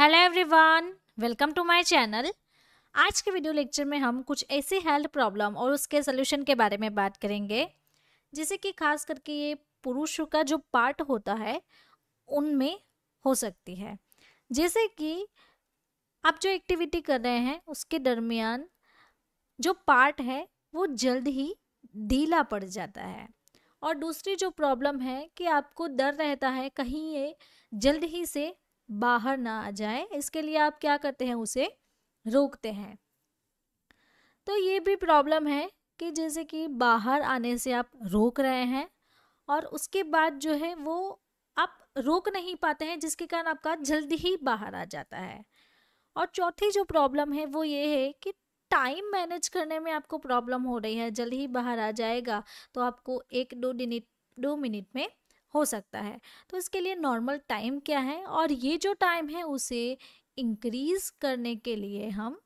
hello everyone welcome to my channel आज के video lecture में हम कुछ ऐसी हेल्थ प्रॉब्लम और उसके सोल्यूशन के बारे में बात करेंगे जैसे कि खास करके ये पुरुषों का जो पार्ट होता है उनमें हो सकती है जैसे कि आप जो एक्टिविटी कर रहे हैं उसके दरमियान जो पार्ट है वो जल्द ही ढीला पड़ जाता है और दूसरी जो प्रॉब्लम है कि आपको डर रहता है कहीं ये जल्द ही से बाहर ना आ जाए इसके लिए आप क्या करते हैं उसे रोकते हैं तो ये भी प्रॉब्लम है कि जैसे कि बाहर आने से आप रोक रहे हैं और उसके बाद जो है वो आप रोक नहीं पाते हैं जिसके कारण आपका जल्दी ही बाहर आ जाता है और चौथी जो प्रॉब्लम है वो ये है कि टाइम मैनेज करने में आपको प्रॉब्लम हो रही है जल्द ही बाहर आ जाएगा तो आपको एक दो दिन दो मिनट में हो सकता है तो इसके लिए नॉर्मल टाइम क्या है और ये जो टाइम है उसे इंक्रीज करने के लिए हम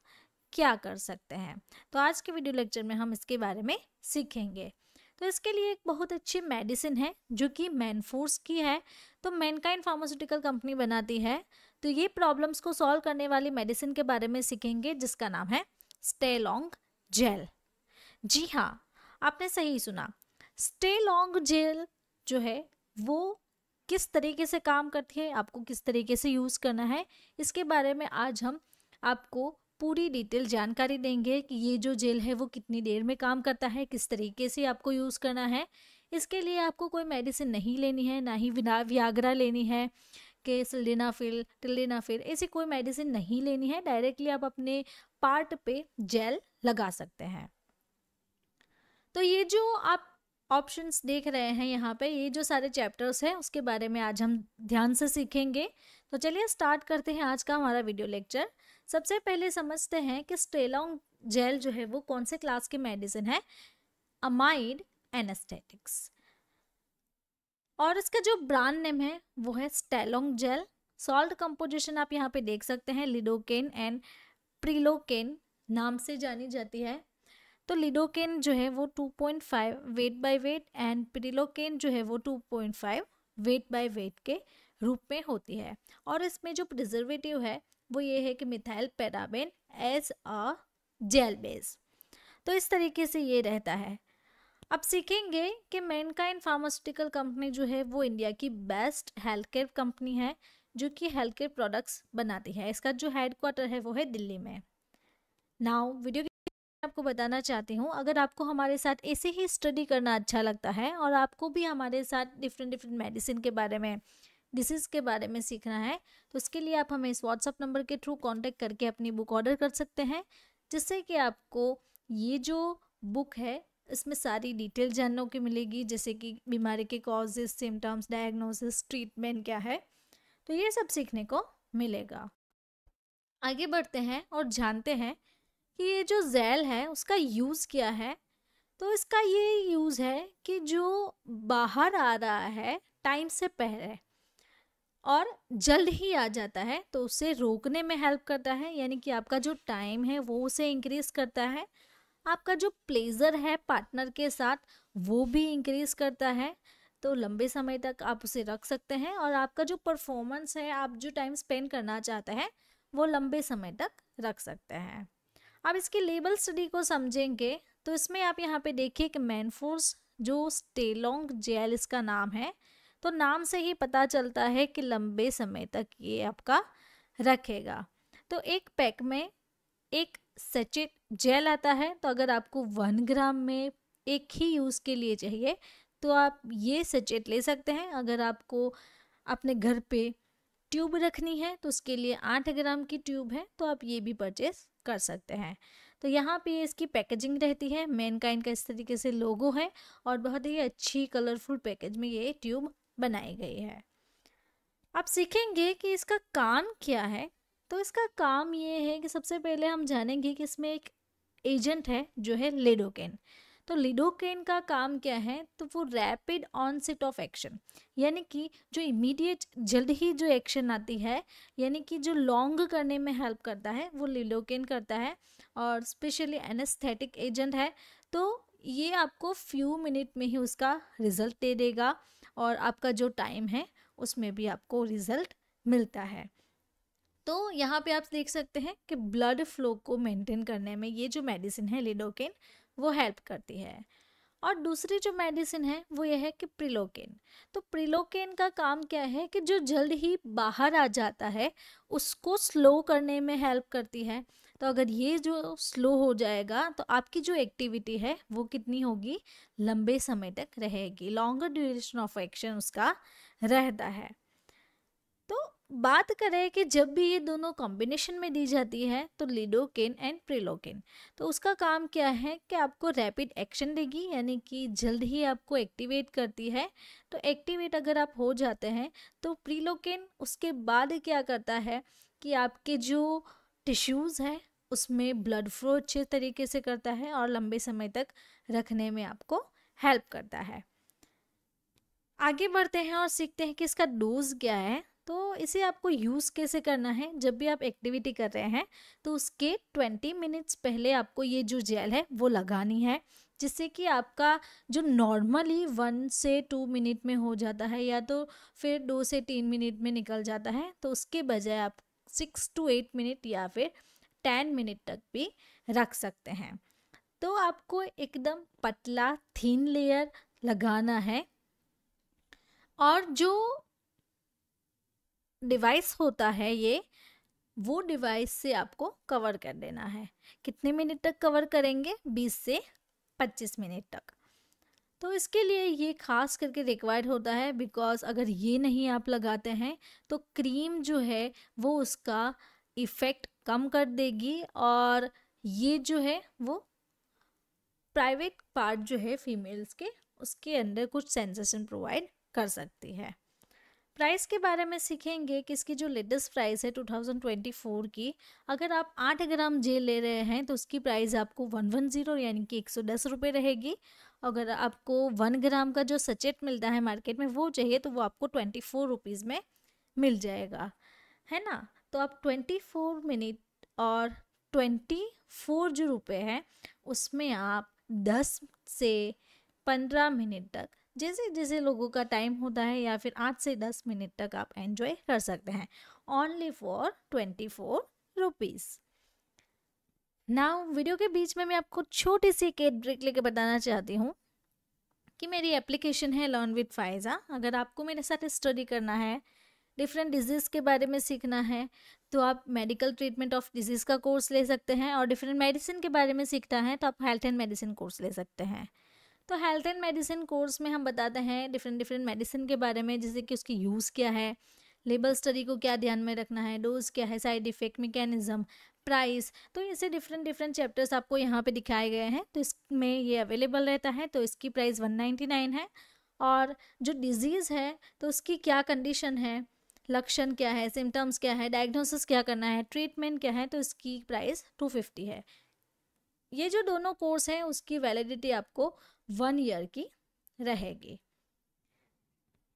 क्या कर सकते हैं तो आज के वीडियो लेक्चर में हम इसके बारे में सीखेंगे तो इसके लिए एक बहुत अच्छी मेडिसिन है जो कि मैनफोर्स की है तो मैनकाइन फार्मास्यूटिकल कंपनी बनाती है तो ये प्रॉब्लम्स को सॉल्व करने वाली मेडिसिन के बारे में सीखेंगे जिसका नाम है स्टेलोंग जेल जी हाँ आपने सही सुना स्टेलोंग जेल जो है वो किस तरीके से काम करती है आपको किस तरीके से यूज़ करना है इसके बारे में आज हम आपको पूरी डिटेल जानकारी देंगे कि ये जो जेल है वो कितनी देर में काम करता है किस तरीके से आपको यूज़ करना है इसके लिए आपको कोई मेडिसिन नहीं लेनी है ना ही व्याग्रा लेनी है के सिल्डेनाफिल टिल्डेनाफिल ऐसी कोई मेडिसिन नहीं लेनी है डायरेक्टली आप अपने पार्ट पे जेल लगा सकते हैं तो ये जो आप ऑप्शंस देख रहे हैं यहाँ पे ये जो सारे चैप्टर्स हैं उसके बारे में आज हम ध्यान से सीखेंगे तो चलिए स्टार्ट करते हैं आज का हमारा वीडियो लेक्चर सबसे पहले समझते हैं कि स्टेलोंग जेल जो है वो कौन से क्लास की मेडिसिन है अमाइड एनेस्थेटिक्स और इसका जो ब्रांड नेम है वो है स्टेलोंग जेल सॉल्ट कंपोजिशन आप यहाँ पे देख सकते हैं लिडोकेन एंड प्रिलोकेन नाम से जानी जाती है तो लिडोकेन जो है वो 2.5 वेट बाय वेट एंड पिरिलोकेन जो है वो 2.5 वेट बाय वेट के रूप में होती है और इसमें जो प्रिजर्वेटिव है वो ये है कि methyl paraben as a gel base तो इस तरीके से ये रहता है अब सीखेंगे कि मैनकाइन फार्मास्यूटिकल कंपनी जो है वो इंडिया की बेस्ट हेल्थ केयर कंपनी है जो कि हेल्थ केयर प्रोडक्ट्स बनाती है इसका जो हेड क्वार्टर है वो है दिल्ली में नाउ वीडियो आपको बताना चाहती हूँ अगर आपको हमारे साथ ऐसे ही स्टडी करना अच्छा लगता है और आपको भी हमारे साथ डिफरेंट डिफरेंट मेडिसिन के बारे में डिसीज़ के बारे में सीखना है तो उसके लिए आप हमें इस व्हाट्सअप नंबर के थ्रू कांटेक्ट करके अपनी बुक ऑर्डर कर सकते हैं जिससे कि आपको ये जो बुक है इसमें सारी डिटेल जानने को मिलेगी जैसे कि बीमारी के कॉजेज सिम्टम्स डायग्नोसिस ट्रीटमेंट क्या है तो ये सब सीखने को मिलेगा आगे बढ़ते हैं और जानते हैं कि ये जो जेल है उसका यूज़ क्या है तो इसका ये यूज़ है कि जो बाहर आ रहा है टाइम से पहले और जल्द ही आ जाता है तो उसे रोकने में हेल्प करता है यानी कि आपका जो टाइम है वो उसे इंक्रीज़ करता है आपका जो प्लेजर है पार्टनर के साथ वो भी इंक्रीज़ करता है तो लंबे समय तक आप उसे रख सकते हैं और आपका जो परफॉर्मेंस है आप जो टाइम स्पेंड करना चाहते हैं वो लंबे समय तक रख सकते हैं अब इसके लेबल स्टडी को समझेंगे तो इसमें आप यहाँ पे देखिए कि मैनफोर्स जो स्टेलोंग जेल इसका नाम है तो नाम से ही पता चलता है कि लंबे समय तक ये आपका रखेगा तो एक पैक में एक सचिट जेल आता है तो अगर आपको वन ग्राम में एक ही यूज़ के लिए चाहिए तो आप ये सचेट ले सकते हैं अगर आपको अपने घर पे ट्यूब रखनी है तो उसके लिए आठ ग्राम की ट्यूब है तो आप ये भी परचेस कर सकते हैं तो यहाँ पे इसकी पैकेजिंग रहती है मैनकाइंड का इस तरीके से लोगो है और बहुत ही अच्छी कलरफुल पैकेज में ये ट्यूब बनाई गई है आप सीखेंगे कि इसका काम क्या है तो इसका काम ये है कि सबसे पहले हम जानेंगे कि इसमें एक एजेंट है जो है लेडोकेन तो लिडोकेन का काम क्या है तो वो रैपिड ऑनसेट ऑफ एक्शन यानी कि जो इमीडिएट जल्द ही जो एक्शन आती है यानी कि जो लॉन्ग करने में हेल्प करता है वो लिडोकेन करता है और स्पेशली एनेस्थेटिक एजेंट है तो ये आपको फ्यू मिनट में ही उसका रिजल्ट दे देगा और आपका जो टाइम है उसमें भी आपको रिजल्ट मिलता है तो यहाँ पे आप देख सकते हैं कि ब्लड फ्लो को मेंटेन करने में ये जो मेडिसिन है लिडोकेन वो हेल्प करती है और दूसरी जो मेडिसिन है वो ये है कि प्रिलोकेन तो प्रिलोकेन का काम क्या है कि जो जल्द ही बाहर आ जाता है उसको स्लो करने में हेल्प करती है तो अगर ये जो स्लो हो जाएगा तो आपकी जो एक्टिविटी है वो कितनी होगी लंबे समय तक रहेगी लॉन्गर ड्यूरेशन ऑफ एक्शन उसका रहता है बात करें कि जब भी ये दोनों कॉम्बिनेशन में दी जाती है तो लिडोकेन एंड प्रिलोकेन तो उसका काम क्या है कि आपको रैपिड एक्शन देगी यानी कि जल्द ही आपको एक्टिवेट करती है तो एक्टिवेट अगर आप हो जाते हैं तो प्रिलोकेन उसके बाद क्या करता है कि आपके जो टिश्यूज़ हैं उसमें ब्लड फ्लो अच्छे तरीके से करता है और लंबे समय तक रखने में आपको हेल्प करता है आगे बढ़ते हैं और सीखते हैं कि इसका डोज क्या है तो इसे आपको यूज़ कैसे करना है जब भी आप एक्टिविटी कर रहे हैं तो उसके 20 मिनट्स पहले आपको ये जो जेल है वो लगानी है जिससे कि आपका जो नॉर्मली वन से टू मिनट में हो जाता है या तो फिर दो से तीन मिनट में निकल जाता है तो उसके बजाय आप सिक्स टू एट मिनट या फिर टेन मिनट तक भी रख सकते हैं तो आपको एकदम पतला थीन लेयर लगाना है और जो डिवाइस होता है ये वो डिवाइस से आपको कवर कर देना है कितने मिनट तक कवर करेंगे 20 से 25 मिनट तक तो इसके लिए ये खास करके रिक्वायर्ड होता है बिकॉज अगर ये नहीं आप लगाते हैं तो क्रीम जो है वो उसका इफ़ेक्ट कम कर देगी और ये जो है वो प्राइवेट पार्ट जो है फीमेल्स के उसके अंदर कुछ सेंसेशन प्रोवाइड कर सकती है प्राइस के बारे में सीखेंगे कि इसकी जो लेटेस्ट प्राइस है 2024 की अगर आप 8 ग्राम जेल ले रहे हैं तो उसकी प्राइस आपको 110 यानी कि एक सौ रहेगी अगर आपको 1 ग्राम का जो सचेट मिलता है मार्केट में वो चाहिए तो वो आपको ट्वेंटी फोर में मिल जाएगा है ना तो आप ट्वेंटी फोर मिनट और ट्वेंटी फोर जो रुपये हैं उसमें आप दस से पंद्रह मिनट तक जैसे जैसे लोगों का टाइम होता है या फिर आठ से दस मिनट तक आप एंजॉय कर सकते हैं only for twenty four rupees now video के बीच में मैं आपको छोटी सी एक ब्रेक लेके बताना चाहती हूँ कि मेरी एप्लीकेशन है लर्न विद फाइजा अगर आपको मेरे साथ स्टडी करना है डिफरेंट डिजीज़ के बारे में सीखना है तो आप मेडिकल ट्रीटमेंट ऑफ डिजीज़ का कोर्स ले सकते हैं और डिफरेंट मेडिसिन के बारे में सीखना है तो आप हेल्थ एंड मेडिसिन कोर्स ले सकते हैं तो हेल्थ एंड मेडिसिन कोर्स में हम बताते हैं डिफरेंट डिफरेंट मेडिसिन के बारे में जैसे कि उसकी यूज़ क्या है लेबल स्टडी को क्या ध्यान में रखना है डोज क्या है साइड इफेक्ट मैकेनिज्म प्राइस तो ऐसे डिफरेंट डिफरेंट चैप्टर्स आपको यहाँ पे दिखाए गए हैं तो इसमें ये अवेलेबल रहता है तो इसकी प्राइस वन नाइन्टी नाइन है और जो डिजीज़ है तो उसकी क्या कंडीशन है लक्षण क्या है सिम्टम्स क्या है डायग्नोसिस क्या करना है ट्रीटमेंट क्या है तो इसकी प्राइस टू फिफ्टी है ये जो दोनों कोर्स हैं उसकी वैलिडिटी आपको वन ईयर की रहेगी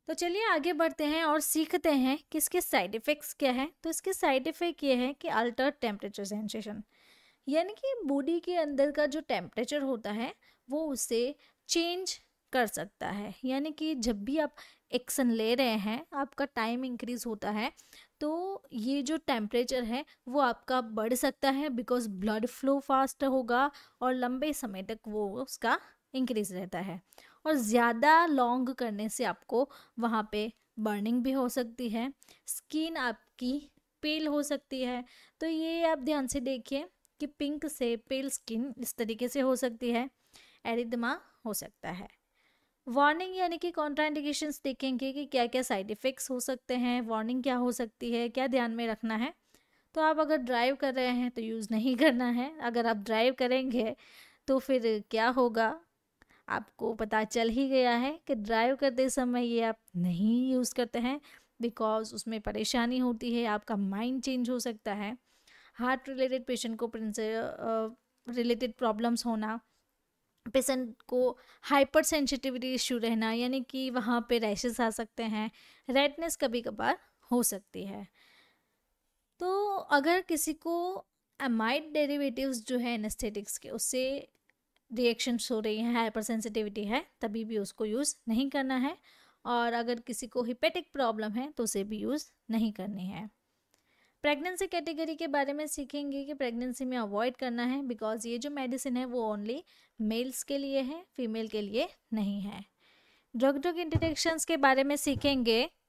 तो चलिए आगे बढ़ते हैं और सीखते हैं कि इसके साइड इफ़ेक्ट्स क्या हैं तो इसके साइड इफ़ेक्ट ये है कि अल्टर टेम्परेचर सेंसेशन यानी कि बॉडी के अंदर का जो टेम्परेचर होता है वो उसे चेंज कर सकता है यानी कि जब भी आप एक्शन ले रहे हैं आपका टाइम इंक्रीज होता है तो ये जो टेम्परेचर है वो आपका बढ़ सकता है बिकॉज ब्लड फ्लो फास्ट होगा और लंबे समय तक वो उसका इंक्रीज रहता है और ज़्यादा लॉन्ग करने से आपको वहाँ पे बर्निंग भी हो सकती है स्किन आपकी पेल हो सकती है तो ये आप ध्यान से देखिए कि पिंक से पेल स्किन इस तरीके से हो सकती है एरिदमा हो सकता है वार्निंग यानी कि इंडिकेशन देखेंगे कि क्या क्या साइड इफ़ेक्ट्स हो सकते हैं वार्निंग क्या हो सकती है क्या ध्यान में रखना है तो आप अगर ड्राइव कर रहे हैं तो यूज़ नहीं करना है अगर आप ड्राइव करेंगे तो फिर क्या होगा आपको पता चल ही गया है कि ड्राइव करते समय ये आप नहीं यूज़ करते हैं बिकॉज उसमें परेशानी होती है आपका माइंड चेंज हो सकता है हार्ट रिलेटेड पेशेंट को रिलेटेड प्रॉब्लम्स होना पेशेंट को हाइपर सेंसिटिविटी इश्यू रहना यानी कि वहाँ पे रैशेस आ सकते हैं रेडनेस कभी कभार हो सकती है तो अगर किसी को एमाइड डेरिवेटिव्स जो है एनेस्थेटिक्स के उससे रिएक्शंस हो रही हैं हाइपर सेंसिटिविटी है तभी भी उसको यूज़ नहीं करना है और अगर किसी को हिपेटिक प्रॉब्लम है तो उसे भी यूज़ नहीं करनी है प्रेगनेंसी कैटेगरी के बारे में सीखेंगे कि प्रेगनेंसी में अवॉइड करना है बिकॉज ये जो मेडिसिन है वो ओनली मेल्स के लिए है फीमेल के लिए नहीं है ड्रग ड्रग इंटरेक्शंस के बारे में सीखेंगे